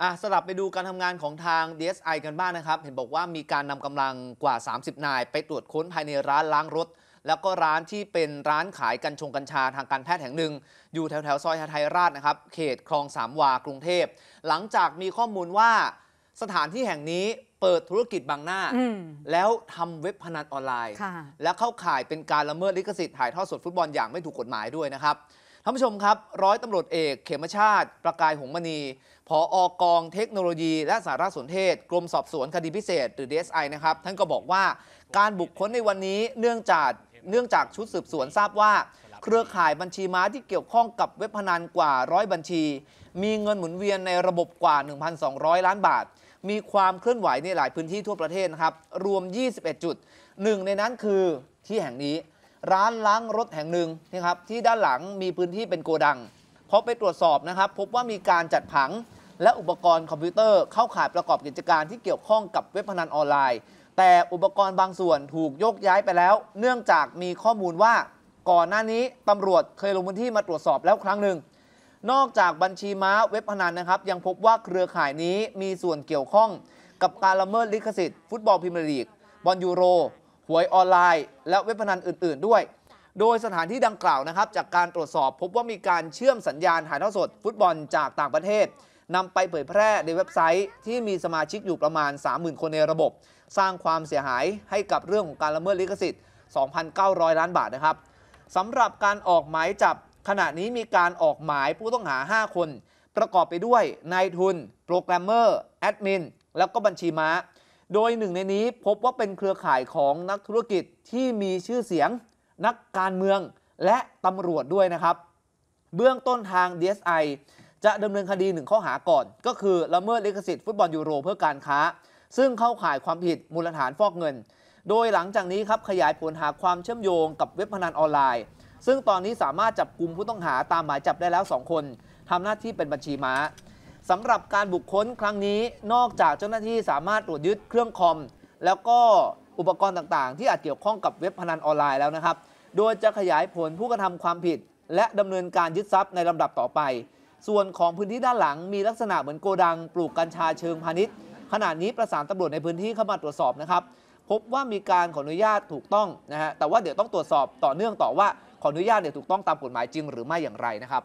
อ่ะสลับไปดูการทำงานของทาง DSI กันบ้างนะครับ เห็นบอกว่ามีการนำกำลังกว่า 30 นาย ไปตรวจค้นภายในร้านล้างรถ แล้วก็ร้านที่เป็นร้านขายกัญชงกัญชาทางการแพทย์แห่งหนึ่งอยู่แถวแถวซอยทาไทยราชนะครับ เขตคลองสามวากรุงเทพ หลังจากมีข้อมูลว่าสถานที่แห่งนี้เปิดธุรกิจบางหน้า แล้วทำเว็บพนันออนไลน์และเข้าข่ายเป็นการละเมิดลิขสิทธิ์ถ่ายทอดสดฟุตบอลอย่างไม่ถูกกฎหมายด้วยนะครับท่านผู้ชมครับ ร้อยตำรวจเอก เขมชาติ ประกายหงมณีผออกองเทคโนโลยีและสารสนเทศ กรมสอบสวนคดีพิเศษ หรือ DSI นะครับ ท่านก็บอกว่า การบุคคลในวันนี้เนื่องจากเนื่องจากชุดสืบสวนทราบว่าเครือข่ายบัญชีม้าที่เกี่ยวข้องกับเว็บพนันกว่าร้อยบัญชี มีเงินหมุนเวียนในระบบกว่า 1,200 ล้านบาท มีความเคลื่อนไหวในหลายพื้นที่ทั่วประเทศนะครับรวม 21จุดหนึ่งในนั้นคือที่แห่งนี้ร้านล้างรถแห่งหนึ่งนะครับที่ด้านหลังมีพื้นที่เป็นโกดังพอไปตรวจสอบนะครับ พบว่ามีการจัดผัง และอุปกรณ์คอมพิวเตอร์เข้าข่ายประกอบกิจการที่เกี่ยวข้องกับเว็บพนันออนไลน์ แต่อุปกรณ์บางส่วนถูกยกย้ายไปแล้ว เนื่องจากมีข้อมูลว่าก่อนหน้านี้ตำรวจเคยลงพื้นที่มาตรวจสอบแล้วครั้งหนึ่ง นอกจากบัญชีม้าเว็บพนันนะครับ ยังพบว่าเครือข่ายนี้มีส่วนเกี่ยวข้องกับการละเมิดลิขสิทธิ์ ฟุตบอลพรีเมียร์ลีกบอลยูโรหวยออนไลน์ และเว็บพนันอื่นๆด้วย โดยสถานที่ดังกล่าวนะครับ จากการตรวจสอบพบว่ามีการเชื่อมสัญญาณถ่ายทอดสดฟุตบอลจากต่างประเทศนำไปเผยแพร่ในเว็บไซต์ ที่มีสมาชิกอยู่ประมาณ 30,000 คนในระบบ สร้างความเสียหายให้กับเรื่องของการละเมิดลิขสิทธิ์ 2,900 ล้านบาทนะครับสำหรับการออกหมายจับขณะนี้มีการออกหมายผู้ต้องหา 5 คน ประกอบไปด้วยนายทุนโปรแกรมเมอร์แอดมินแล้วก็บัญชีม้าโดยหนึ่งในนี้พบว่าเป็นเครือข่ายของนักธุรกิจที่มีชื่อเสียง นักการเมือง และตำรวจด้วยนะครับ เบื้องต้นทาง DSI จะดำเนินคดีหนึ่งข้อหาก่อน ก็คือละเมิดลิขสิทธิ์ฟุตบอลยูโรเพื่อการค้า ซึ่งเข้าข่ายความผิดมูลฐานฟอกเงิน โดยหลังจากนี้ครับ ขยายผลหาความเชื่อมโยงกับเว็บพนันออนไลน์ ซึ่งตอนนี้สามารถจับกลุ่มผู้ต้องหาตามหมายจับได้แล้ว 2 คนทำหน้าที่เป็นบัญชีม้าสำหรับการบุคคลครั้งนี้นอกจากเจ้าหน้าที่สามารถตรวจยึดเครื่องคอมแล้วก็อุปกรณ์ต่างๆ ที่อาจเกี่ยวข้องกับเว็บพนันออนไลน์แล้วนะครับ โดยจะขยายผลผู้กระทำความผิด และดำเนินการยึดทรัพย์ในลำดับต่อไป ส่วนของพื้นที่ด้านหลัง มีลักษณะเหมือนโกดัง ปลูกกัญชาเชิงพาณิชย์ ขณะนี้ประสานตำรวจในพื้นที่เข้ามาตรวจสอบนะครับ พบว่ามีการขออนุญาตถูกต้องนะฮะแต่ว่าเดี๋ยวต้องตรวจสอบต่อเนื่องต่อว่าขออนุญาตเนี่ยถูกต้องตามกฎหมายจริงหรือไม่อย่างไรนะครับ